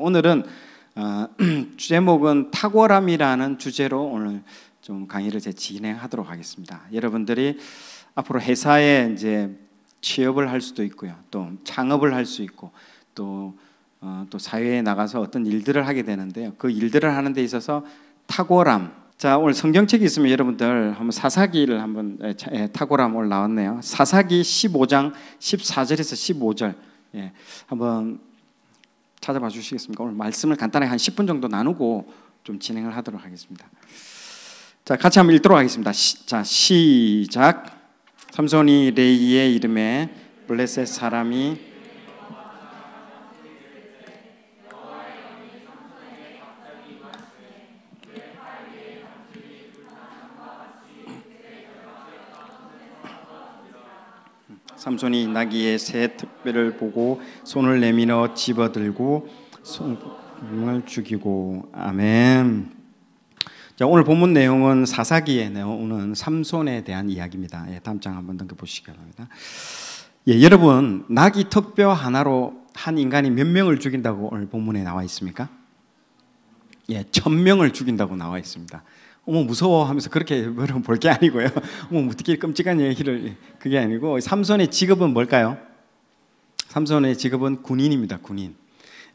오늘은 어, 제목은 탁월함이라는 주제로 오늘 좀 강의를 제 진행하도록 하겠습니다. 여러분들이 앞으로 회사에 이제 취업을 할 수도 있고요, 또 창업을 할 수 있고 또또 어, 사회에 나가서 어떤 일들을 하게 되는데요. 그 일들을 하는 데 있어서 탁월함. 자 오늘 성경책이 있으면 여러분들 한번 사사기를 한번 에, 탁월함 오늘 나왔네요. 사사기 15장 14절에서 15절. 예, 한번 찾아봐 주시겠습니까? 오늘 말씀을 간단하한 10분 정도 나누고 좀 진행을 하도록 하겠습니다. 자, 같이 한번 읽도록 하겠습니다. 시, 자, 시작. 삼손이 레이의 이름에 블레셋 사람이 삼손이 나귀의 새 특별을 보고 손을 내밀어 집어들고 손을 죽이고 아멘. 자 오늘 본문 내용은 사사기에 나오는 삼손에 대한 이야기입니다. 예, 다음 장 한번 넘겨보시기 바랍니다. 예, 여러분 나귀 턱뼈 하나로 한 인간이 몇 명을 죽인다고 오늘 본문에 나와 있습니까? 예, 천 명을 죽인다고 나와 있습니다. 어머 무서워 하면서 그렇게 볼 게 아니고요. 어머 무특히 뭐 끔찍한 얘기를 그게 아니고 삼손의 직업은 뭘까요? 삼손의 직업은 군인입니다. 군인.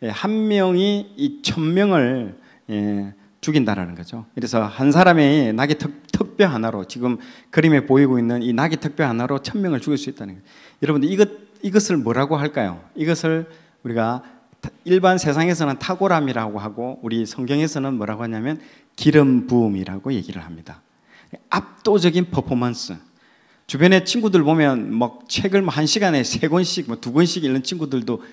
예, 한 명이 이 천명을 예, 죽인다라는 거죠. 그래서 한 사람의 낙이 턱뼈 하나로 지금 그림에 보이고 있는 이 낙이 턱뼈 하나로 천명을 죽일 수 있다는 거예요. 여러분들 이것 이것을 뭐라고 할까요? 이것을 우리가 일반 세상에서는 탁월함이라고 하고 우리 성경에서는 뭐라고 하냐면 기름 부음이라고 얘기를 합니다. 압도적인 퍼포먼스. 주변에 친구들 보면 막 책을 뭐 한 시간에 세 권씩, 뭐 두 권씩 읽는 친구들도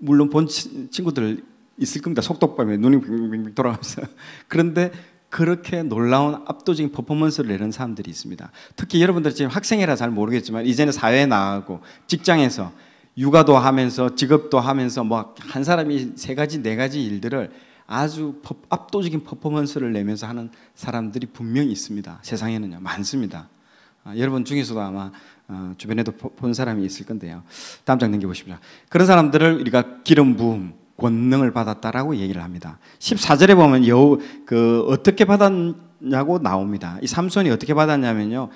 물론 본 친구들 있을 겁니다. 속독밤에 눈이 빙빙빙 돌아가면서. 그런데 그렇게 놀라운 압도적인 퍼포먼스를 내는 사람들이 있습니다. 특히 여러분들 지금 학생이라 잘 모르겠지만 이제는 사회에 나가고 직장에서 육아도 하면서 직업도 하면서 뭐 한 사람이 세 가지 네 가지 일들을 아주 압도적인 퍼포먼스를 내면서 하는 사람들이 분명히 있습니다. 세상에는요 많습니다. 아, 여러분 중에서도 아마 어, 주변에도 본 사람이 있을 건데요. 다음 장 넘겨보십니다. 그런 사람들을 우리가 기름 부음 권능을 받았다라고 얘기를 합니다. 14절에 보면 여우 그 어떻게 받았냐고 나옵니다. 이 삼손이 어떻게 받았냐면요.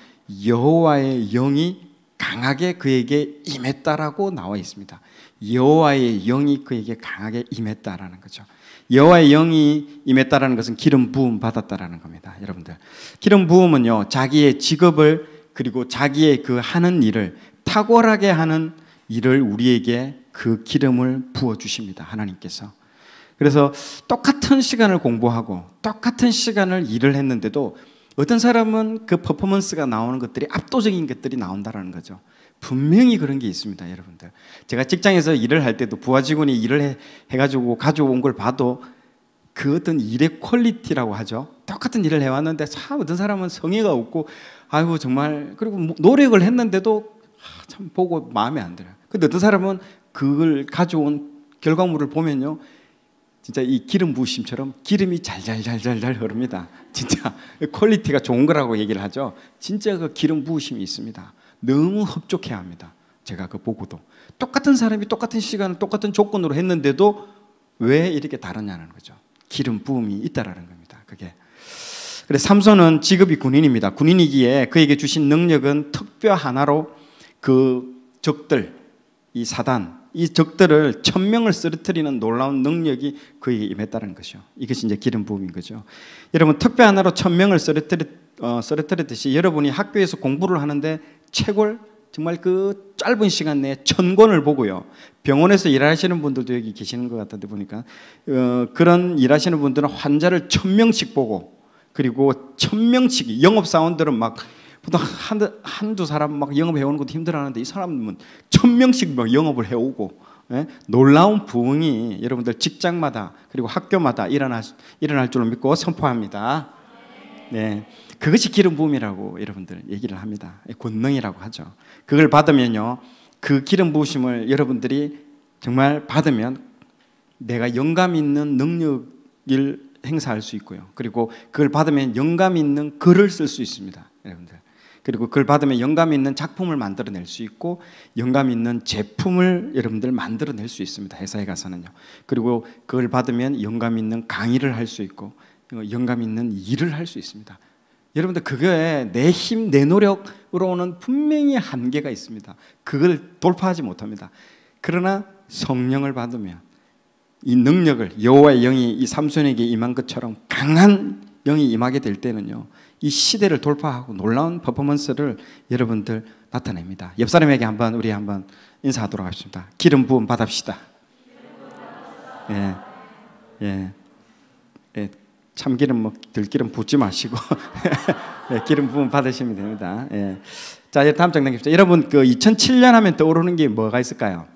여호와의 영이 강하게 그에게 임했다라고 나와 있습니다. 여호와의 영이 그에게 강하게 임했다라는 거죠. 여호와의 영이 임했다라는 것은 기름 부음 받았다라는 겁니다. 여러분들. 기름 부음은요. 자기의 직업을 그리고 자기의 그 하는 일을 탁월하게 하는 일을 우리에게 그 기름을 부어 주십니다. 하나님께서. 그래서 똑같은 시간을 공부하고 똑같은 시간을 일을 했는데도 어떤 사람은 그 퍼포먼스가 나오는 것들이 압도적인 것들이 나온다라는 거죠. 분명히 그런 게 있습니다, 여러분들. 제가 직장에서 일을 할 때도 부하 직원이 일을 해, 해가지고 가져온 걸 봐도 그 어떤 일의 퀄리티라고 하죠. 똑같은 일을 해왔는데 참 어떤 사람은 성의가 없고 아이고 정말 그리고 뭐 노력을 했는데도 아, 참 보고 마음에 안 들어요. 근데 어떤 사람은 그걸 가져온 결과물을 보면요. 진짜 이 기름 부심처럼 으 기름이 잘잘잘잘잘 흐릅니다. 진짜 퀄리티가 좋은 거라고 얘기를 하죠. 진짜 그 기름 부심이 으 있습니다. 너무 흡족해야 합니다. 제가 그 보고도 똑같은 사람이 똑같은 시간을 똑같은 조건으로 했는데도 왜 이렇게 다르냐는 거죠. 기름 부음이 있다라는 겁니다. 그게 그래 삼손은 직업이 군인입니다. 군인이기에 그에게 주신 능력은 특별 하나로 그 적들 이 사단 이 적들을 천명을 쓰러뜨리는 놀라운 능력이 그에게 임했다는 거죠. 이것이 이제 기름 부음인 거죠. 여러분 특배 하나로 천명을 쓰러뜨리, 어, 쓰러뜨렸듯이 여러분이 학교에서 공부를 하는데 책을 정말 그 짧은 시간 내에 천 권을 보고요. 병원에서 일하시는 분들도 여기 계시는 것 같은데 보니까 어, 그런 일하시는 분들은 환자를 천 명씩 보고 그리고 천 명씩 영업 사원들은 막 보통 한, 한두 사람 막 영업해오는 것도 힘들어하는데 이 사람은 천 명씩 막 영업을 해오고 예? 놀라운 부흥이 여러분들 직장마다 그리고 학교마다 일어날, 일어날 줄을 믿고 선포합니다. 네. 그것이 기름 부음이라고 여러분들 얘기를 합니다. 예, 권능이라고 하죠. 그걸 받으면요. 그 기름 부으심을 여러분들이 정말 받으면 내가 영감 있는 능력을 행사할 수 있고요. 그리고 그걸 받으면 영감 있는 글을 쓸 수 있습니다. 여러분들. 그리고 그걸 받으면 영감 있는 작품을 만들어낼 수 있고 영감 있는 제품을 여러분들 만들어낼 수 있습니다. 회사에 가서는요. 그리고 그걸 받으면 영감 있는 강의를 할 수 있고 어, 영감 있는 일을 할 수 있습니다. 여러분들 그거에 내 힘, 내 노력으로는 분명히 한계가 있습니다. 그걸 돌파하지 못합니다. 그러나 성령을 받으면 이 능력을 여호와의 영이 이 삼손에게 임한 것처럼 강한 영이 임하게 될 때는요. 이 시대를 돌파하고 놀라운 퍼포먼스를 여러분들 나타냅니다. 옆 사람에게 한번 우리 한번 인사하도록 하겠습니다. 기름 부음 받읍시다. 예, 예, 예 참기름 뭐 들기름 붓지 마시고 예, 기름 부음 받으시면 됩니다. 예. 자, 이제 다음 장넘기시다 여러분 그 2007년 하면 떠오르는 게 뭐가 있을까요?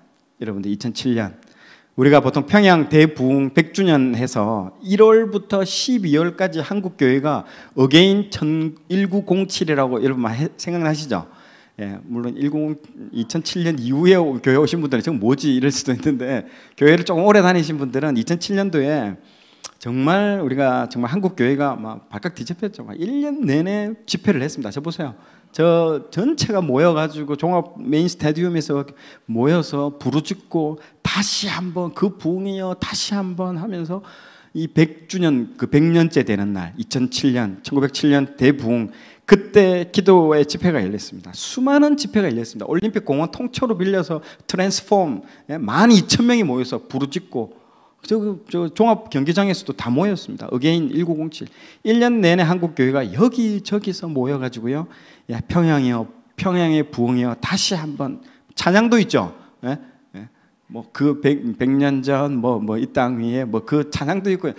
여러분들 2007년 우리가 보통 평양 대부흥 100주년 해서 1월부터 12월까지 한국 교회가 어게인 1907이라고 여러분 생각나시죠? 예, 물론 10, 2007년 이후에 교회 오신 분들은 지금 뭐지 이럴 수도 있는데 교회를 조금 오래 다니신 분들은 2007년도에 정말 우리가 정말 한국 교회가 막 발칵 뒤집혔죠. 막 1년 내내 집회를 했습니다. 저 보세요. 저 전체가 모여가지고 종합 메인 스타디움에서 모여서 부르짖고 다시 한번 그부흥이요 다시 한번 하면서 이 100주년 그 100년째 되는 날 2007년 1907년 대부흥 그때 기도의 집회가 열렸습니다. 수많은 집회가 열렸습니다. 올림픽 공원 통째로 빌려서 트랜스폼 12,000명이 예, 모여서 부르짖고 저, 그, 저 종합 경기장에서도 다 모였습니다. 어게인 1907. 1년 내내 한국 교회가 여기저기서 모여 가지고요. 예, 평양이요. 평양의 부흥이요. 다시 한번 찬양도 있죠. 예? 예. 뭐그 100년 전 뭐 뭐 이 땅 위에 뭐그 찬양도 있고 아,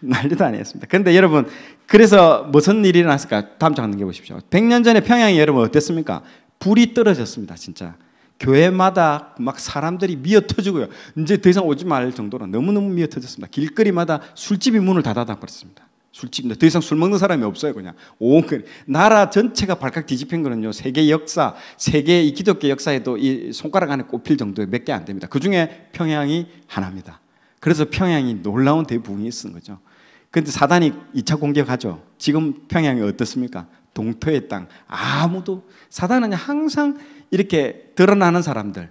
난리도 아니었습니다. 근데 여러분 그래서 무슨 일이 일어났을까? 다음 장넘 보십시오. 100년 전에 평양이 여러분 어땠습니까? 불이 떨어졌습니다, 진짜. 교회마다 막 사람들이 미어터지고요. 이제 더 이상 오지 말 정도로 너무너무 미어터졌습니다. 길거리마다 술집이 문을 닫아다 버렸습니다. 술집인데 더 이상 술 먹는 사람이 없어요 그냥 온 나라 전체가 발칵 뒤집힌 거는요 세계 역사 세계 이 기독교 역사에도 이 손가락 안에 꼽힐 정도에 몇개 안 됩니다 그 중에 평양이 하나입니다 그래서 평양이 놀라운 대부흥이 있은 거죠 근데 사단이 2차 공격하죠 지금 평양이 어떻습니까 동토의 땅 아무도 사단은 항상 이렇게 드러나는 사람들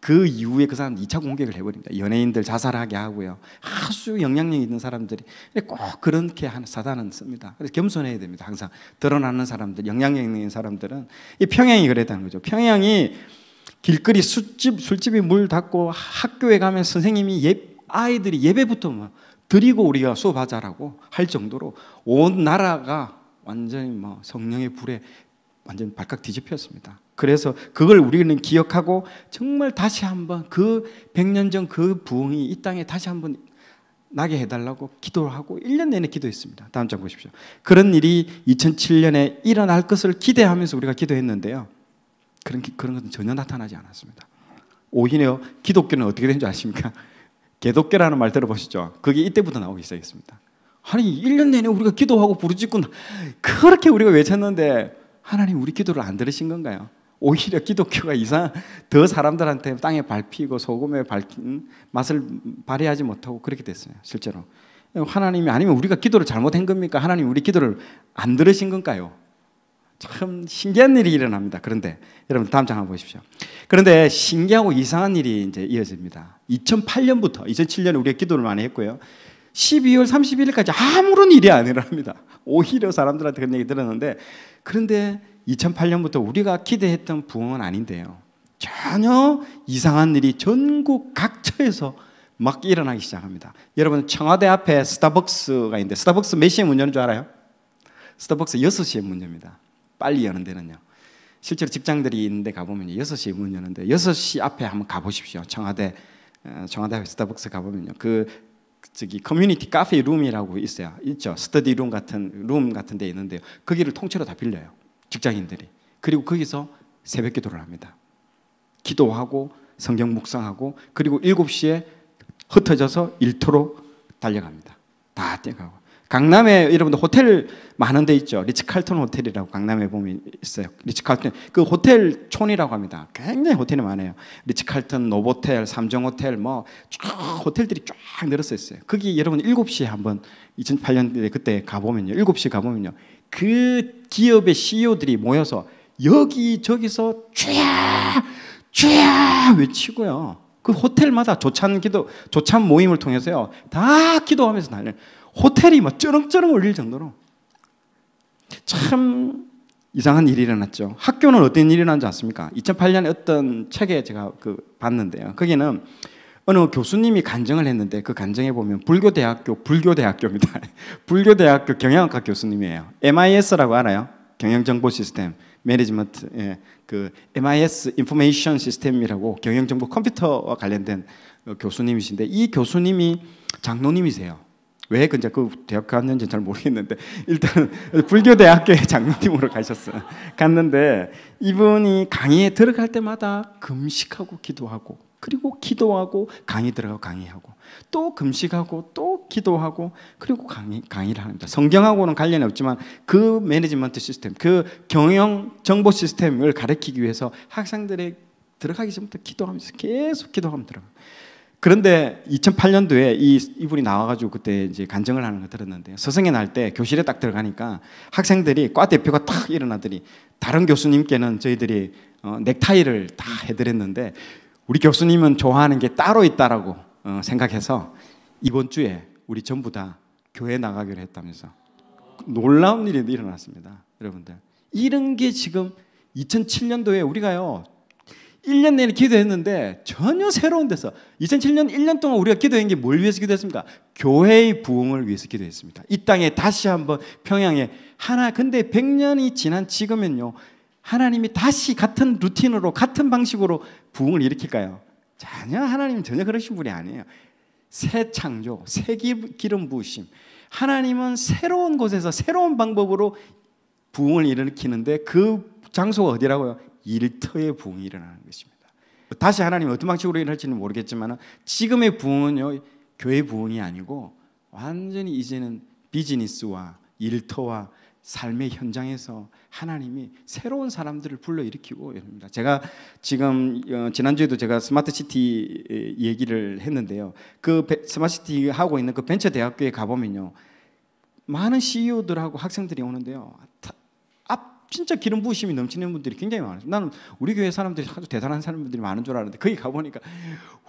그 이후에 그 사람 2차 공격을 해버립니다. 연예인들 자살하게 하고요. 아주 영향력 있는 사람들이 꼭 그렇게 하는 사단은 씁니다. 그래서 겸손해야 됩니다. 항상 드러나는 사람들, 영향력 있는 사람들은 이 평양이 그랬다는 거죠. 평양이 길거리 술집, 술집이 물 닫고 학교에 가면 선생님이 예, 아이들이 예배부터 막 뭐 드리고 우리가 수업하자라고 할 정도로 온 나라가 완전히 뭐 성령의 불에 완전 발칵 뒤집혔습니다. 그래서 그걸 우리는 기억하고 정말 다시 한번 그 100년 전 그 부흥이 이 땅에 다시 한번 나게 해달라고 기도하고 1년 내내 기도했습니다. 다음 장 보십시오. 그런 일이 2007년에 일어날 것을 기대하면서 우리가 기도했는데요. 그런, 그런 것은 전혀 나타나지 않았습니다. 오히려 기독교는 어떻게 된 줄 아십니까? 개독교라는 말 들어보시죠. 그게 이때부터 나오기 시작했습니다. 아니, 1년 내내 우리가 기도하고 부르짖고 그렇게 우리가 외쳤는데 하나님 우리 기도를 안 들으신 건가요? 오히려 기독교가 이상 더 사람들한테 땅에 밟히고 소금에 밟힌 맛을 발휘하지 못하고 그렇게 됐어요. 실제로 하나님이 아니면 우리가 기도를 잘못한 겁니까? 하나님 우리 기도를 안 들으신 건가요? 참 신기한 일이 일어납니다. 그런데 여러분 다음 장 한번 보십시오. 그런데 신기하고 이상한 일이 이제 이어집니다. 2008년부터 2007년에 우리가 기도를 많이 했고요. 12월 31일까지 아무런 일이 아니랍니다 오히려 사람들한테 그런 얘기 들었는데 그런데 2008년부터 우리가 기대했던 부흥은 아닌데요. 전혀 이상한 일이 전국 각처에서 막 일어나기 시작합니다. 여러분 청와대 앞에 스타벅스가 있는데 스타벅스 몇 시에 문 여는 줄 알아요? 스타벅스 6시에 문 엽니다. 빨리 여는 데는요. 실제로 직장들이 있는데 가보면 6시에 문 여는데 6시 앞에 한번 가보십시오. 청와대 어, 청와대 앞에 스타벅스 가보면요. 그 저기 커뮤니티 카페 룸이라고 있어요. 있죠. 스터디 룸 같은 룸 같은 데 있는데요. 거기를 그 통째로 다 빌려요. 직장인들이. 그리고 거기서 새벽 기도를 합니다. 기도하고 성경 묵상하고 그리고 7시에 흩어져서 일터로 달려갑니다. 다 뛰어가고. 강남에 여러분들 호텔 많은 데 있죠. 리츠칼튼 호텔이라고 강남에 보면 있어요. 리츠칼튼 그 호텔 촌이라고 합니다. 굉장히 호텔이 많아요. 리츠칼튼 노보텔, 삼정 호텔 뭐쭉 호텔들이 쫙늘어 있어요. 거기 여러분 7시에 한번 2 0 0 8년 그때 가 보면요. 7시가 보면요. 그 기업의 CEO들이 모여서 여기저기서 죄야! 죄야! 외치고요. 그 호텔마다 조찬 기도, 조찬 모임을 통해서요. 다 기도하면서 날려. 호텔이 막 뭐 쩌렁쩌렁 울릴 정도로. 참 이상한 일이 일어났죠. 학교는 어떤 일이 일어난지 않습니까? 2008년에 어떤 책에 제가 그 봤는데요. 거기는 어느 교수님이 간증을 했는데 그 간증에 보면 불교대학교, 불교대학교입니다. 불교대학교 경영학과 교수님이에요. MIS라고 알아요? 경영정보 시스템, 매니지먼트, 예, 그 MIS 인포메이션 시스템이라고 경영정보 컴퓨터와 관련된 어, 교수님이신데 이 교수님이 장로님이세요. 왜 근데 그, 그 대학 갔는지 잘 모르겠는데 일단 불교 대학교에 장로님으로 가셨어 갔는데 이분이 강의에 들어갈 때마다 금식하고 기도하고 그리고 기도하고 강의 들어가고 강의하고 또 금식하고 또 기도하고 그리고 강의, 강의를 합니다. 성경하고는 관련이 없지만 그 매니지먼트 시스템, 그 경영 정보 시스템을 가르치기 위해서 학생들의 들어가기 전부터 기도하면서 계속 기도하면 들어가. 그런데 2008년도에 이, 이분이 나와가지고 그때 이제 간증을 하는 걸 들었는데 서성에 날때 교실에 딱 들어가니까 학생들이 과 대표가 탁 일어나더니 다른 교수님께는 저희들이 어, 넥타이를 다 해드렸는데 우리 교수님은 좋아하는 게 따로 있다라고 어, 생각해서 이번 주에 우리 전부 다 교회 나가기로 했다면서 놀라운 일이 일어났습니다. 여러분들. 이런 게 지금 2007년도에 우리가요. 1년 내내 기도했는데 전혀 새로운 데서 2007년 1년 동안 우리가 기도한 게 뭘 위해서 기도했습니까? 교회의 부흥을 위해서 기도했습니다. 이 땅에 다시 한번 평양에 하나 근데 100년이 지난 지금은요. 하나님이 다시 같은 루틴으로 같은 방식으로 부흥을 일으킬까요? 전혀 하나님 전혀 그러신 분이 아니에요. 새 창조, 새 기름 부으심. 하나님은 새로운 곳에서 새로운 방법으로 부흥을 일으키는데 그 장소가 어디라고요? 일터에 부흥이 일어나는 것입니다. 다시 하나님 어떤 방식으로 일할지는 모르겠지만 지금의 부흥은요 교회 부흥이 아니고 완전히 이제는 비즈니스와 일터와 삶의 현장에서 하나님이 새로운 사람들을 불러일으키고 있습니다. 제가 지금 어, 지난주에도 제가 스마트시티 얘기를 했는데요. 그 스마트시티 하고 있는 그 벤처 대학교에 가보면요. 많은 CEO들하고 학생들이 오는데요. 앞 진짜 기름 부으심이 넘치는 분들이 굉장히 많아요. 나는 우리 교회 사람들이 아주 대단한 사람들이 많은 줄 알았는데 거기 가보니까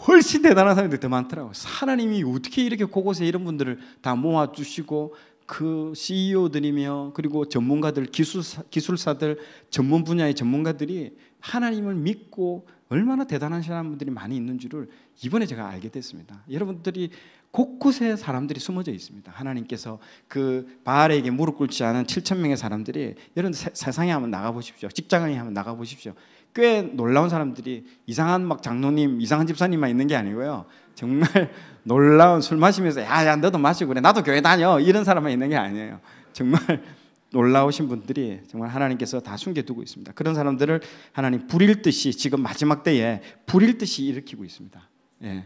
훨씬 대단한 사람들이 더 많더라고요. 하나님이 어떻게 이렇게 곳곳에 이런 분들을 다 모아주시고 그 CEO들이며 그리고 전문가들 기술사, 기술사들 전문 분야의 전문가들이 하나님을 믿고 얼마나 대단한 사람들이 많이 있는 줄을 이번에 제가 알게 됐습니다. 여러분들이 곳곳에 사람들이 숨어져 있습니다. 하나님께서 그 바알에게 무릎 꿇지 않은 7천 명의 사람들이 이런 세, 상에 한번 나가 보십시오. 직장에 한번 나가 보십시오. 꽤 놀라운 사람들이 이상한 막 장로님, 이상한 집사님만 있는 게 아니고요. 정말 놀라운 술 마시면서 야야 너도 마시고 그래 나도 교회 다녀 이런 사람만 있는 게 아니에요. 정말 놀라우신 분들이 정말 하나님께서 다 숨겨두고 있습니다. 그런 사람들을 하나님 불일 듯이 지금 마지막 때에 불일 듯이 일으키고 있습니다. 예.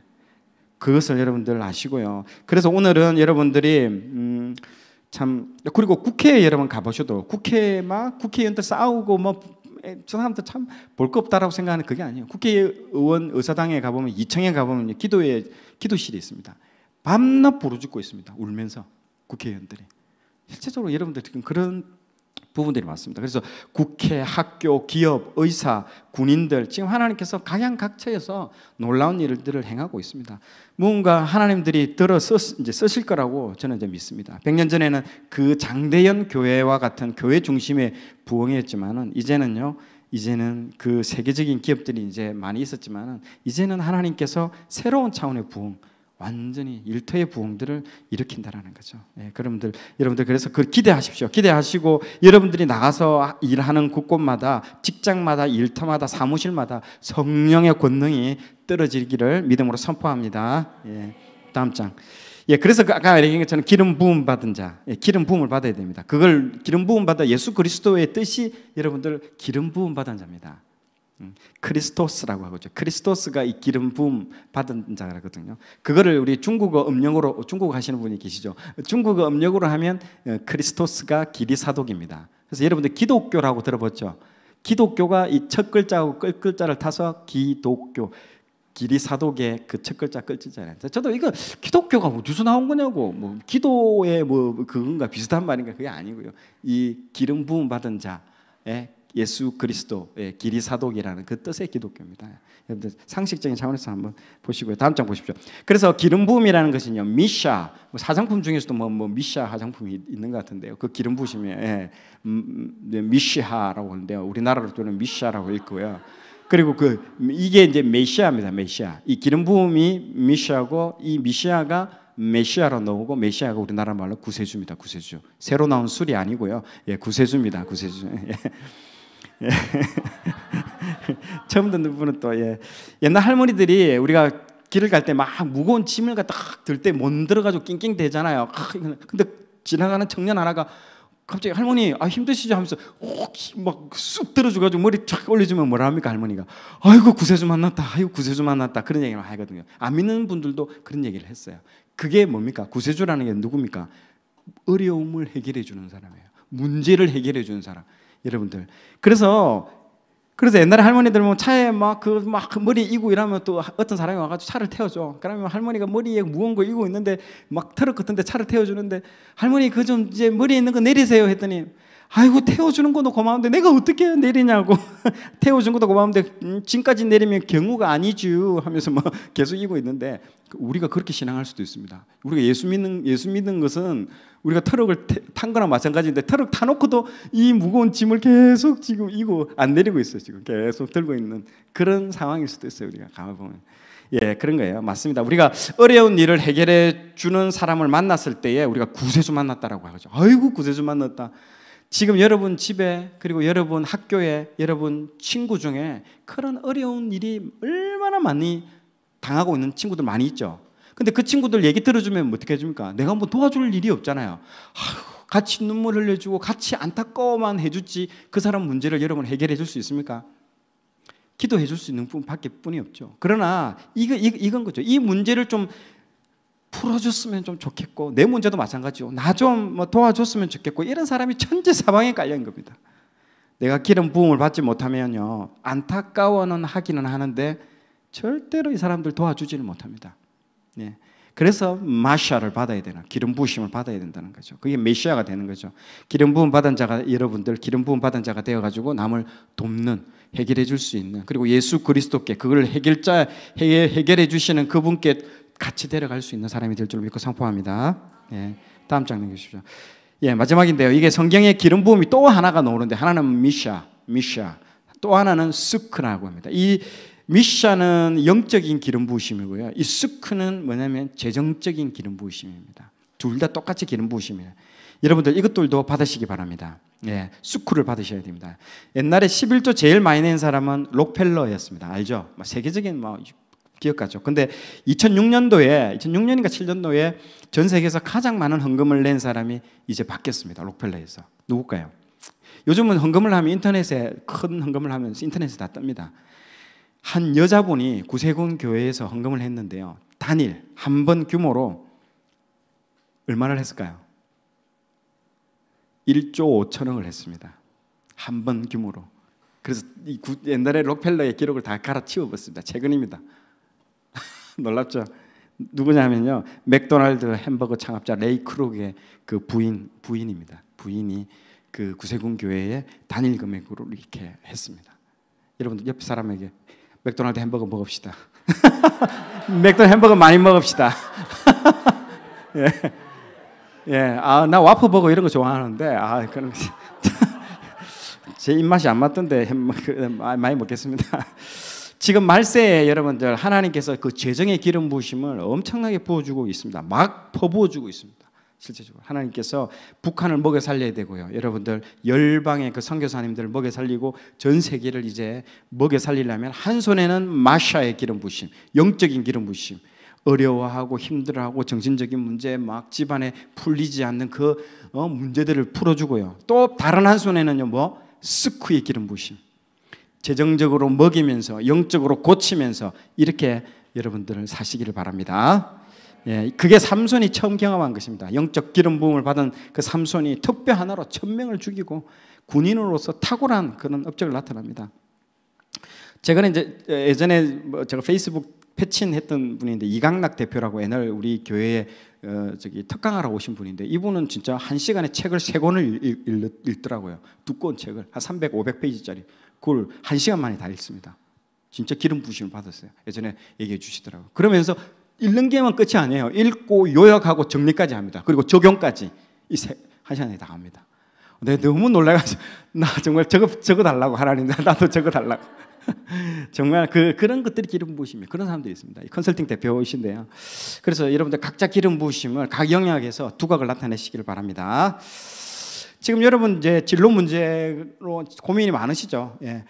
그것을 여러분들 아시고요. 그래서 오늘은 여러분들이 음, 참 그리고 국회에 여러분 가보셔도 국회막 국회의원들 싸우고 뭐 예, 저 사람들 참볼 거 없다라고 생각하는 그게 아니에요. 국회의원 의사당에 가보면 2층에 가보면 기도회 기도실이 있습니다. 밤낮 보러 죽고 있습니다. 울면서 국회의원들이. 실제적으로 여러분들 지금 그런 부분들이 많습니다. 그래서 국회, 학교, 기업, 의사, 군인들 지금 하나님께서 각양각처에서 놀라운 일들을 행하고 있습니다. 무언가 하나님들이 들어 쓰, 이제 쓰실 거라고 저는 이제 믿습니다. 100년 전에는 그 장대현 교회와 같은 교회 중심의 부흥이었지만은 이제는요. 이제는 그 세계적인 기업들이 이제 많이 있었지만은 이제는 하나님께서 새로운 차원의 부흥 완전히 일터의 부흥들을 일으킨다라는 거죠. 예, 여러분들, 여러분들 그래서 그 기대하십시오. 기대하시고 여러분들이 나가서 일하는 곳곳마다 직장마다 일터마다 사무실마다 성령의 권능이 떨어지기를 믿음으로 선포합니다. 예, 다음 장. 예, 그래서 그 아까 얘기한 것처럼 기름 부음 받은 자, 예, 기름 부음을 받아야 됩니다. 그걸 기름 부음 받아 예수 그리스도의 뜻이 여러분들 기름 부음 받은 자입니다. 음, 크리스토스라고 하고죠. 크리스토스가 이 기름 부음 받은 자라거든요. 그거를 우리 중국어 음력으로 중국 어 하시는 분이 계시죠. 중국어 음력으로 하면 어, 크리스토스가 기리사독입니다. 그래서 여러분들 기독교라고 들어봤죠. 기독교가 이 첫 글자하고 끝 글자를 타서 기독교 기리사독의 그 첫 글자 끝이잖아요. 저도 이거 기독교가 어디서 나온 거냐고 뭐 기도의 뭐 그건가 비슷한 말인가 그게 아니고요. 이 기름 부음 받은 자 예수 그리스도의 길이 사독이라는 그 뜻의 기독교입니다. 여러분들 상식적인 차원에서 한번 보시고요. 다음 장 보십시오. 그래서 기름 부음이라는 것은요, 미샤 뭐 사장품 중에서도 뭐, 뭐 미샤 화장품이 있는 것 같은데요. 그 기름 부심이 예, 음, 음, 네, 미시하라고 하는데요. 우리나라로 또는 미샤라고 읽고요. 그리고 그 이게 이제 메시아입니다. 메시아. 이 기름 부음이 미시아고 이 미시아가 메시아로 나오고 메시아가 우리나라 말로 구세주입니다. 구세주. 새로 나온 술이 아니고요. 예, 구세주입니다. 구세주. 예. 예. 처음 듣는 분은 또 예. 옛날 할머니들이 우리가 길을 갈 때 막 무거운 짐을 갖다 들때 못 들어가지고 낑낑 대잖아요. 아, 근데 지나가는 청년 하나가 갑자기 할머니 아 힘드시죠 하면서 막 쑥 들어줘가지고 머리 쫙 올려주면 뭐라 합니까 할머니가 아이고 구세주 만났다 아이고 구세주 만났다 그런 얘기를 하거든요 안 믿는 분들도 그런 얘기를 했어요 그게 뭡니까 구세주라는 게 누굽니까 어려움을 해결해 주는 사람이에요 문제를 해결해 주는 사람 여러분들. 그래서 그래서 옛날에 할머니들 뭐 차에 막 그막 그 막 머리 이고 이러면 또 어떤 사람이 와가지고 차를 태워줘. 그러면 할머니가 머리에 무거운 거 이고 있는데 막 트럭 같은데 차를 태워주는데 할머니 그 좀 이제 머리에 있는 거 내리세요 했더니 아이고 태워주는 것도 고마운데 내가 어떻게 내리냐고 태워준 것도 고마운데 음, 지금까지 내리면 경우가 아니죠 하면서 막 뭐 계속 이고 있는데 우리가 그렇게 신앙할 수도 있습니다. 우리가 예수 믿는 예수 믿는 것은 우리가 트럭을 탄 거랑 마찬가지인데 트럭 타놓고도 이 무거운 짐을 계속 지금 이고 안 내리고 있어요 지금 계속 들고 있는 그런 상황일 수도 있어요 우리가 가만 보면. 예, 그런 거예요. 맞습니다. 우리가 어려운 일을 해결해 주는 사람을 만났을 때에 우리가 구세주 만났다라고 하죠. 아이고, 구세주 만났다. 지금 여러분 집에 그리고 여러분 학교에 여러분 친구 중에 그런 어려운 일이 얼마나 많이 당하고 있는 친구들 많이 있죠. 근데 그 친구들 얘기 들어주면 뭐 어떻게 해줍니까? 내가 뭐 도와줄 일이 없잖아요. 아휴, 같이 눈물 흘려주고 같이 안타까워만 해주지 그 사람 문제를 여러분 해결해 줄 수 있습니까? 기도해 줄 수 있는 분밖에 뿐이 없죠. 그러나 이거, 이건 거죠. 이 문제를 좀 풀어줬으면 좀 좋겠고 내 문제도 마찬가지요. 나좀 뭐 도와줬으면 좋겠고 이런 사람이 천지사방에 깔려있는 겁니다. 내가 기름 부음을 받지 못하면요 안타까워는 하기는 하는데 절대로 이 사람들 도와주지를 못합니다. 예. 그래서 마시를 받아야 되나 기름 부심을 받아야 된다는 거죠. 그게 메시아가 되는 거죠. 기름 부음 받은 자가 여러분들 기름 부음 받은 자가 되어 가지고 남을 돕는 해결해 줄 수 있는 그리고 예수 그리스도께 그걸 해결자 해결해 주시는 그분께 같이 데려갈 수 있는 사람이 될 줄 믿고 선포합니다 예. 다음 장넘겨십시오 예, 마지막인데요. 이게 성경의 기름 부음이 또 하나가 나오는데 하나는 미샤, 미샤. 또 하나는 스크라고 합니다. 이 미샤는 영적인 기름 부으심이고요. 이 스크는 뭐냐면 재정적인 기름 부으심입니다. 둘 다 똑같이 기름 부으심이에 여러분들 이것들도 받으시기 바랍니다. 예, 스크를 받으셔야 됩니다. 옛날에 11조 제일 많이 낸 사람은 록펠러였습니다. 알죠? 뭐 세계적인 뭐 기억하죠. 근데 2006년도에 2006년인가 7년도에 전 세계에서 가장 많은 헌금을 낸 사람이 이제 바뀌었습니다. 록펠러에서 누굴까요? 요즘은 헌금을 하면 인터넷에 큰 헌금을 하면 인터넷에 다 뜹니다. 한 여자분이 구세군 교회에서 헌금을 했는데요. 단일 한 번 규모로 얼마를 했을까요? 1조 5천억을 했습니다. 한 번 규모로. 그래서 이 옛날에 록펠러의 기록을 다 갈아치워봤습니다. 최근입니다. 놀랍죠. 누구냐면요. 맥도날드 햄버거 창업자 레이 크록의 그 부인 부인입니다. 부인이 그 구세군 교회에 단일 금액으로 이렇게 했습니다. 여러분 옆 사람에게 맥도날드 햄버거 먹읍시다. 맥도날드 햄버거 많이 먹읍시다. 예. 예. 아, 나와퍼 버거 이런 거 좋아하는데 아, 그런 제 입맛이 안 맞던데 햄버거 많이 먹겠습니다. 지금 말세에 여러분들 하나님께서 그 재정의 기름 부으심을 엄청나게 부어주고 있습니다. 막 퍼부어주고 있습니다. 실제적으로 하나님께서 북한을 먹여 살려야 되고요. 여러분들 열방의 그 선교사님들을 먹여 살리고 전 세계를 이제 먹여 살리려면 한 손에는 마샤의 기름 부심, 영적인 기름 부심, 어려워하고 힘들어하고 정신적인 문제 막 집안에 풀리지 않는 그 어, 문제들을 풀어주고요. 또 다른 한 손에는요 뭐 스쿠의 기름 부심, 재정적으로 먹이면서 영적으로 고치면서 이렇게 여러분들을 사시기를 바랍니다. 예, 그게 삼손이 처음 경험한 것입니다. 영적 기름 부음을 받은 그 삼손이 특배 하나로 천명을 죽이고 군인으로서 탁월한 그런 업적을 나타납니다. 제가 이제 예전에 뭐 제가 페이스북 패친했던 분인데 이강락 대표라고 옛날 우리 교회에 어, 저기 특강하러 오신 분인데 이분은 진짜 한 시간에 책을 세 권을 읽, 더라고요 두꺼운 책을 한 300, 500페이지짜리. 그걸 한 시간 만에 다 읽습니다. 진짜 기름 부심을 받았어요. 예전에 얘기해 주시더라고요. 그러면서 읽는 게만 끝이 아니에요. 읽고 요약하고 정리까지 합니다. 그리고 적용까지 이한 시간에 다 합니다. 내 너무 놀라가지고 나 정말 적어, 적어달라고 하라니 나도 적어달라고 정말 그, 그런 것들이 기름 부심이 그런 사람들이 있습니다. 컨설팅 대표이신데요. 그래서 여러분들 각자 기름 부심을각 영역에서 두각을 나타내시기를 바랍니다. 지금 여러분 이제 진로 문제로 고민이 많으시죠. 예.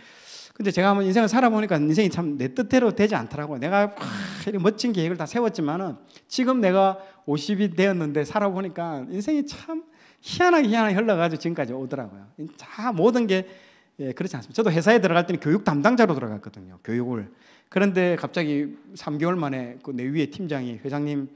근데 제가 한번 인생을 살아보니까 인생이 참 내 뜻대로 되지 않더라고요. 내가 멋진 계획을 다 세웠지만은 지금 내가 50이 되었는데 살아보니까 인생이 참 희한하게 희한하게 흘러가지 지금까지 오더라고요. 다 모든 게 예, 그렇지 않습니다. 저도 회사에 들어갈 때는 교육 담당자로 들어갔거든요. 교육을. 그런데 갑자기 3개월 만에 그내 위에 팀장이 회장님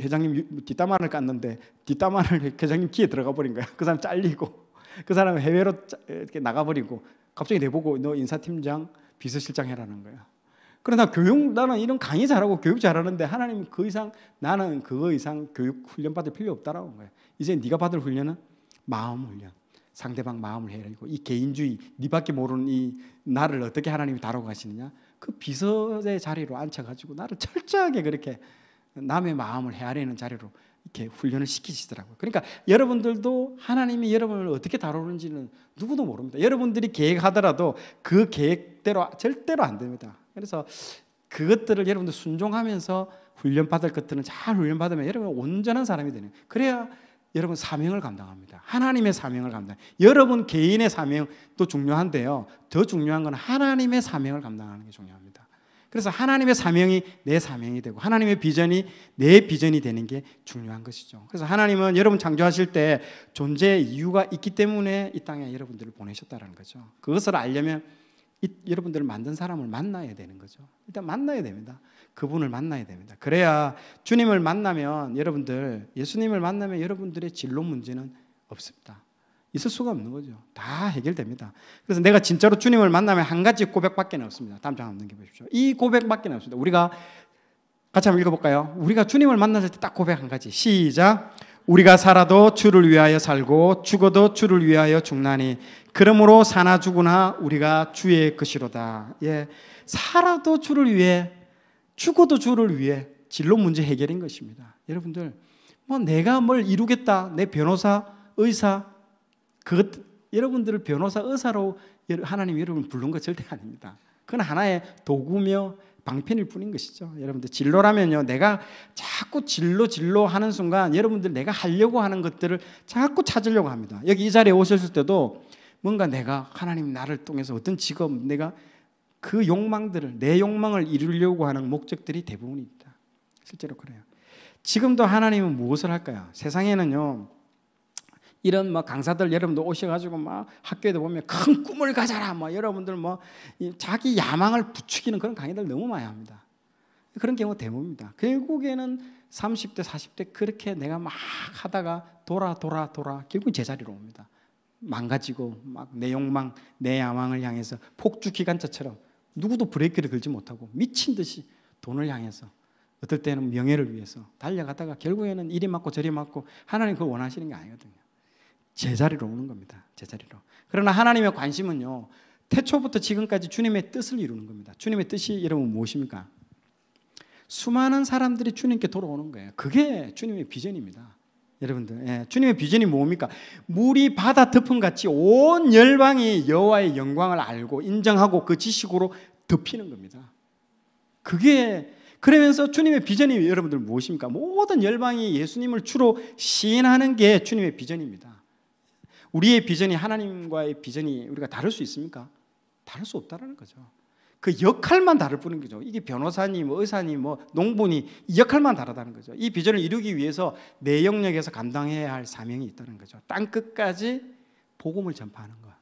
회장님 뒷담화를 깠는데 뒷담화를 회장님 귀에 들어가 버린 거야. 그 사람 잘리고 그 사람 해외로 이렇게 나가버리고 갑자기 내보고 너 인사팀장 비서실장 해라는 거야. 그러나 교육 나는 이런 강의 잘하고 교육 잘하는데 하나님 그 이상 나는 그 이상 교육 훈련 받을 필요 없다라고 거야. 이제 네가 받을 훈련은 마음 훈련. 상대방 마음을 헤아리고 이 개인주의 네밖에 모르는 이 나를 어떻게 하나님이 다루고 가시느냐 그 비서의 자리로 앉혀가지고 나를 철저하게 그렇게 남의 마음을 헤아리는 자리로 이렇게 훈련을 시키시더라고요. 그러니까 여러분들도 하나님이 여러분을 어떻게 다루는지는 누구도 모릅니다. 여러분들이 계획하더라도 그 계획대로 절대로 안 됩니다. 그래서 그것들을 여러분들 순종하면서 훈련받을 것들은 잘 훈련받으면 여러분 온전한 사람이 되는 그래야 여러분 사명을 감당합니다. 하나님의 사명을 감당. 여러분 개인의 사명도 중요한데요. 더 중요한 건 하나님의 사명을 감당하는 게 중요합니다. 그래서 하나님의 사명이 내 사명이 되고 하나님의 비전이 내 비전이 되는 게 중요한 것이죠. 그래서 하나님은 여러분 창조하실 때 존재의 이유가 있기 때문에 이 땅에 여러분들을 보내셨다는 거죠. 그것을 알려면 이, 여러분들을 만든 사람을 만나야 되는 거죠. 일단 만나야 됩니다. 그분을 만나야 됩니다. 그래야 주님을 만나면 여러분들 예수님을 만나면 여러분들의 진로 문제는 없습니다. 있을 수가 없는 거죠. 다 해결됩니다. 그래서 내가 진짜로 주님을 만나면 한 가지 고백밖에 없습니다. 다음 장 한번 넘겨보십시오. 이 고백밖에 없습니다. 우리가 같이 한번 읽어볼까요? 우리가 주님을 만났을 때 딱 고백 한 가지. 시작. 우리가 살아도 주를 위하여 살고 죽어도 주를 위하여 죽나니 그러므로 사나 죽으나 우리가 주의 것이로다. 예. 살아도 주를 위해 죽어도 주를 위해 진로 문제 해결인 것입니다. 여러분들 뭐 내가 뭘 이루겠다. 내 변호사, 의사, 그것 여러분들을 변호사 의사로 하나님 여러분을 부른 것 절대 아닙니다. 그건 하나의 도구며 방편일 뿐인 것이죠. 여러분들 진로라면요. 내가 자꾸 진로 진로 하는 순간 여러분들 내가 하려고 하는 것들을 자꾸 찾으려고 합니다. 여기 이 자리에 오셨을 때도 뭔가 내가 하나님 나를 통해서 어떤 직업 내가 그 욕망들을 내 욕망을 이루려고 하는 목적들이 대부분입니다. 실제로 그래요. 지금도 하나님은 무엇을 할까요? 세상에는요. 이런 뭐 강사들 여러분들 오셔가지고 막 뭐 학교에도 보면 큰 꿈을 가져라 뭐 여러분들 뭐 자기 야망을 부추기는 그런 강의들 너무 많이 합니다. 그런 경우 대부분입니다. 결국에는 30대, 40대 그렇게 내가 막 하다가 돌아, 돌아, 돌아 결국 제자리로 옵니다. 망가지고 막내 욕망, 내 야망을 향해서 폭주 기간차처럼 누구도 브레이크를 걸지 못하고 미친 듯이 돈을 향해서 어떨 때는 명예를 위해서 달려가다가 결국에는 이리 맞고 저리 맞고 하나님 그 원하시는 게 아니거든요. 제자리로 오는 겁니다. 제자리로. 그러나 하나님의 관심은요. 태초부터 지금까지 주님의 뜻을 이루는 겁니다. 주님의 뜻이 여러분 무엇입니까? 수많은 사람들이 주님께 돌아오는 거예요. 그게 주님의 비전입니다. 여러분들, 예, 주님의 비전이 뭡니까? 물이 바다 덮음 같이 온 열방이 여호와의 영광을 알고 인정하고 그 지식으로 덮이는 겁니다. 그게 그러면서 주님의 비전이 여러분들 무엇입니까? 모든 열방이 예수님을 주로 시인하는 게 주님의 비전입니다. 우리의 비전이 하나님과의 비전이 우리가 다를 수 있습니까? 다를 수 없다라는 거죠. 그 역할만 다를 뿐인 거죠. 이게 변호사님, 뭐 의사님, 뭐 농부니 역할만 다르다는 거죠. 이 비전을 이루기 위해서 내 영역에서 감당해야 할 사명이 있다는 거죠. 땅 끝까지 복음을 전파하는 거.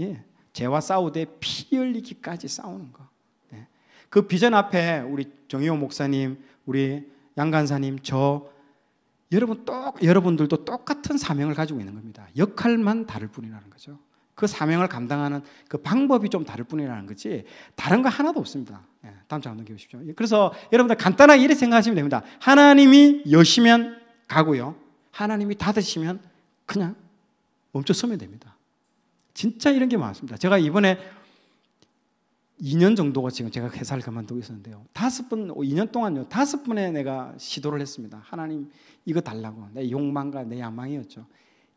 예. 죄와 싸우되 피 흘리기까지 싸우는 거. 예. 그 비전 앞에 우리 정의호 목사님, 우리 양간사님, 저 여러분 똑 여러분들도 똑같은 사명을 가지고 있는 겁니다. 역할만 다를 뿐이라는 거죠. 그 사명을 감당하는 그 방법이 좀 다를 뿐이라는 거지 다른 거 하나도 없습니다. 예, 다음 장 넘겨보십시오. 예, 그래서 여러분들 간단하게 이렇게 생각하시면 됩니다. 하나님이 여시면 가고요. 하나님이 닫으시면 그냥 멈춰 서면 됩니다. 진짜 이런 게 많습니다. 제가 이번에 2년 정도가 지금 제가 회사를 그만두고 있었는데요. 다섯 번, 2년 동안요. 다섯 번에 내가 시도를 했습니다. 하나님 이거 달라고. 내 욕망과 내 야망이었죠.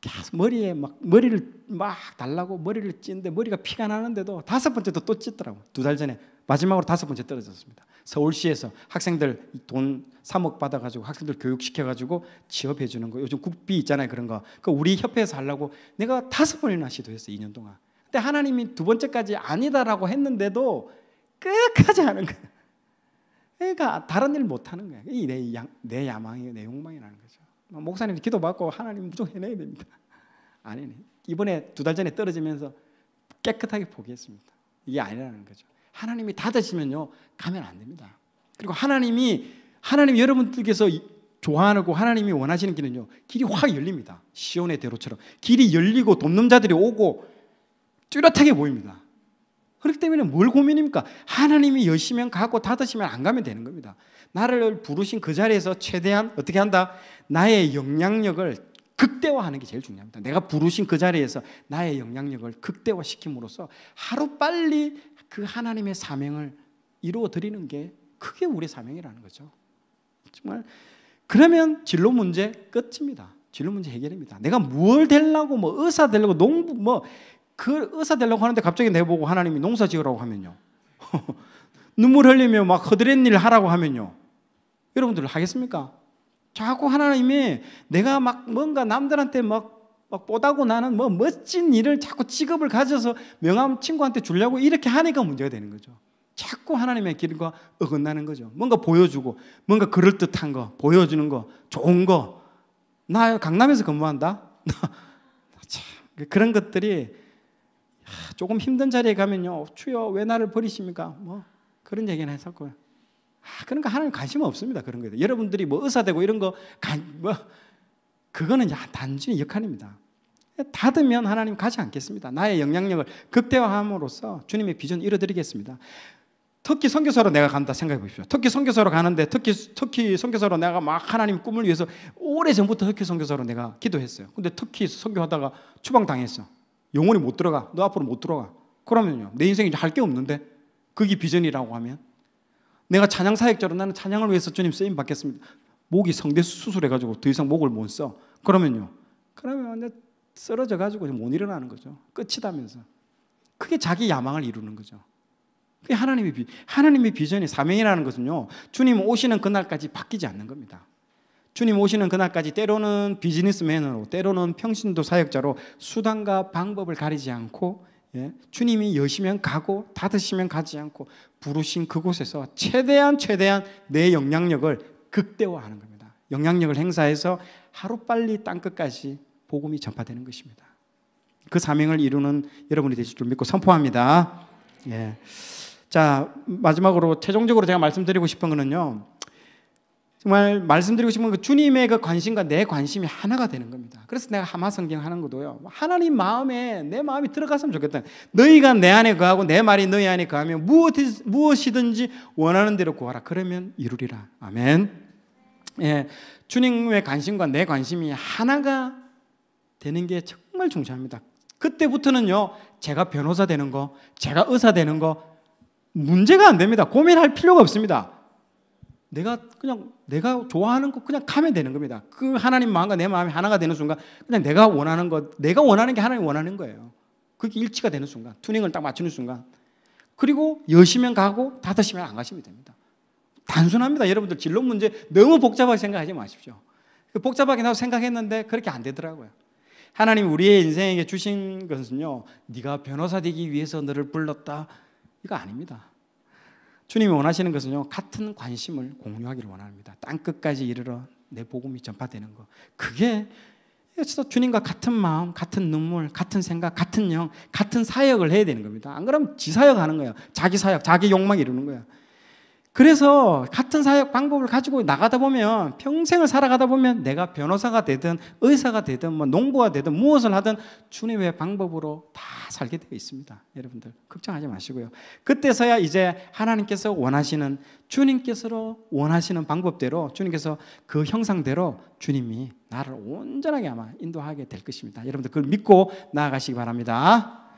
계속 머리에 막 머리를 막 달라고 머리를 찐데 머리가 피가 나는데도 다섯 번째도 또 찢더라고. 두 달 전에 마지막으로 다섯 번째 떨어졌습니다. 서울시에서 학생들 돈 3억 받아가지고 학생들 교육시켜가지고 취업해주는 거. 요즘 국비 있잖아요. 그런 거. 그 우리 협회에서 하려고 내가 다섯 번이나 시도했어. 2년 동안. 근데 하나님이 두 번째까지 아니다라고 했는데도 끝까지 하는 거야. 그러니까 다른 일 못 하는 거야. 이내 내 야망이에요. 내 욕망이라는 거죠. 목사님 기도 받고 하나님 무조건 해내야 됩니다. 아니네. 이번에 두 달 전에 떨어지면서 깨끗하게 포기했습니다. 이게 아니라는 거죠. 하나님이 닫으시면요 가면 안 됩니다. 그리고 하나님이 하나님 여러분들께서 좋아하고 하나님이 원하시는 길은요 길이 확 열립니다. 시온의 대로처럼 길이 열리고 돕는 자들이 오고 뚜렷하게 보입니다. 그렇기 때문에 뭘 고민입니까? 하나님이 여시면 가고 닫으시면 안 가면 되는 겁니다. 나를 부르신 그 자리에서 최대한 어떻게 한다? 나의 영향력을 극대화하는 게 제일 중요합니다. 내가 부르신 그 자리에서 나의 영향력을 극대화시킴으로써 하루 빨리 그 하나님의 사명을 이루어 드리는 게 크게 우리의 사명이라는 거죠. 정말 그러면 진로 문제 끝입니다. 진로 문제 해결입니다. 내가 뭘 되려고 뭐 의사 되려고 농부 뭐그 의사 되려고 하는데 갑자기 내보고 하나님이 농사 지으라고 하면요. 눈물 흘리며 막 허드렛 일 하라고 하면요. 여러분들 하겠습니까? 자꾸 하나님이 내가 막 뭔가 남들한테 막, 막 뽀다고 나는 뭐 멋진 일을 자꾸 직업을 가져서 명함 친구한테 주려고 이렇게 하니까 문제가 되는 거죠. 자꾸 하나님의 길과 어긋나는 거죠. 뭔가 보여주고, 뭔가 그럴듯한 거, 보여주는 거, 좋은 거. 나 강남에서 근무한다? 참, 그런 것들이 조금 힘든 자리에 가면요. 주여 왜 나를 버리십니까? 뭐 그런 얘기는 했었고요. 아, 그런 거 하나님 관심 없습니다. 그런 거에 여러분들이 뭐 의사되고 이런 거, 뭐, 그거는 단순히 역할입니다. 닫으면 하나님 가지 않겠습니다. 나의 영향력을 극대화함으로써 주님의 비전 이뤄드리겠습니다. 터키 선교사로 내가 간다 생각해 보십시오. 터키 선교사로 가는데 터키 터키 선교사로 내가 막 하나님 꿈을 위해서 오래 전부터 터키 선교사로 내가 기도했어요. 근데 터키 선교하다가 추방 당했어. 영원히 못 들어가. 너 앞으로 못 들어가. 그러면요. 내 인생에 이제 할게 없는데. 그게 비전이라고 하면. 내가 찬양 사역자로 나는 찬양을 위해서 주님 쓰임 받겠습니다. 목이 성대 수술해가지고 더 이상 목을 못 써. 그러면요. 그러면 완전 쓰러져가지고 못 일어나는 거죠. 끝이다면서. 그게 자기 야망을 이루는 거죠. 그게 하나님의 하나님의 비전이 사명이라는 것은요. 주님 오시는 그날까지 바뀌지 않는 겁니다. 주님 오시는 그날까지 때로는 비즈니스맨으로 때로는 평신도 사역자로 수단과 방법을 가리지 않고 예? 주님이 여시면 가고 닫으시면 가지 않고 부르신 그곳에서 최대한 최대한 내 영향력을 극대화하는 겁니다. 영향력을 행사해서 하루빨리 땅끝까지 복음이 전파되는 것입니다. 그 사명을 이루는 여러분이 되실 줄 믿고 선포합니다. 예. 자, 마지막으로 최종적으로 제가 말씀드리고 싶은 것은요 정말 말씀드리고 싶은 그 주님의 그 관심과 내 관심이 하나가 되는 겁니다. 그래서 내가 하마 성경 하는 거도요. 하나님 마음에 내 마음이 들어갔으면 좋겠다. 너희가 내 안에 거하고 내 말이 너희 안에 거하면 무엇이든지 원하는 대로 구하라. 그러면 이루리라. 아멘. 예, 주님의 관심과 내 관심이 하나가 되는 게 정말 중요합니다. 그때부터는요, 제가 변호사 되는 거, 제가 의사 되는 거 문제가 안 됩니다. 고민할 필요가 없습니다. 내가 그냥 내가 좋아하는 거 그냥 가면 되는 겁니다. 그 하나님 마음과 내 마음이 하나가 되는 순간 그냥 내가 원하는 것, 내가 원하는 게 하나님 원하는 거예요. 그게 일치가 되는 순간, 투닝을 딱 맞추는 순간. 그리고 여시면 가고 닫으시면 안 가시면 됩니다. 단순합니다. 여러분들 진로 문제 너무 복잡하게 생각하지 마십시오. 그 복잡하게 나도 생각했는데 그렇게 안 되더라고요. 하나님 우리의 인생에게 주신 것은요. 네가 변호사 되기 위해서 너를 불렀다. 이거 아닙니다. 주님이 원하시는 것은요, 같은 관심을 공유하기를 원합니다. 땅 끝까지 이르러 내 복음이 전파되는 것. 그게 그래서 주님과 같은 마음, 같은 눈물, 같은 생각, 같은 영, 같은 사역을 해야 되는 겁니다. 안 그러면 지 사역 하는 거예요. 자기 사역, 자기 욕망 이루는 거예요. 그래서 같은 사역 방법을 가지고 나가다 보면 평생을 살아가다 보면 내가 변호사가 되든 의사가 되든 뭐 농부가 되든 무엇을 하든 주님의 방법으로 다 살게 되어 있습니다. 여러분들 걱정하지 마시고요. 그때서야 이제 하나님께서 원하시는 주님께서로 원하시는 방법대로 주님께서 그 형상대로 주님이 나를 온전하게 아마 인도하게 될 것입니다. 여러분들 그걸 믿고 나아가시기 바랍니다.